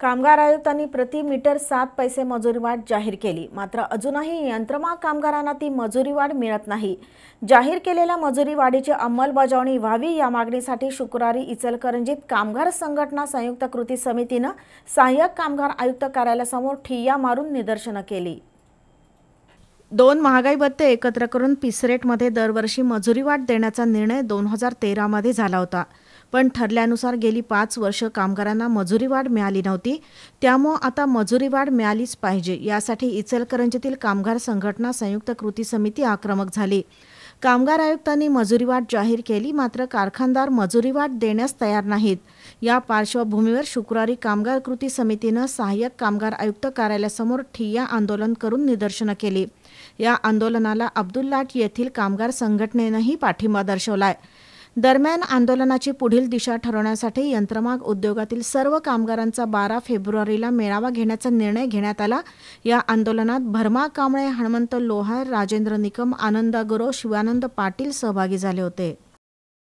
कामगार आयुक्तांनी प्रति मीटर सात पैसे मजुरी वाढ जाहीर केली मात्र अजूनही यंत्रमा कामगारांना ती मजुरी वाढ मिळत नाही जाहीर केलेल्या मजुरी वाढीची अंमलबजावणी व्हावी या मागणीसाठी शुक्रवारी इचलकरंजीत कामगार संघटना संयुक्त कृती समितीनं सहाय्यक कामगार आयुक्त कार्यालयासमोर ठिय्या मारून निदर्शनं केली दोन महागाई भत्ते एकत्र करून पिसरेटमध्ये दरवर्षी मजुरी वाढ देण्याचा निर्णय दोन हजार तेरामध्ये झाला होता पण ठरल्यानुसार गेली पाच वर्ष कामगारांना मजुरी वाढ मिळाली नव्हती त्यामुळे आता मजुरी वाढ मिळालीच पाहिजे यासाठी इचलकरंजीतील कामगार संघटना संयुक्त कृती समिती आक्रमक झाली कामगार आयुक्तांनी मजुरीवाढ जाहीर केली मात्र कारखानदार मजुरीवाढ देण्यास तयार नाहीत या पार्श्वभूमीवर शुक्रवारी कामगार कृती समितीनं सहाय्यक कामगार आयुक्त कार्यालयासमोर ठिय्या आंदोलन करून निदर्शनं केली या आंदोलनाला अब्दुल्लाट येथील कामगार संघटनेनंही पाठिंबा दर्शवलाय दरम्यान आंदोलनाची पुढील दिशा ठरवण्यासाठी यंत्रमाग उद्योगातील सर्व कामगारांचा बारा फेब्रुवारीला मेळावा घेण्याचा निर्णय घेण्यात आला या आंदोलनात भरमा कांबळे हनुमंत लोहार राजेंद्र निकम आनंदा शिवानंद पाटील सहभागी झाले होते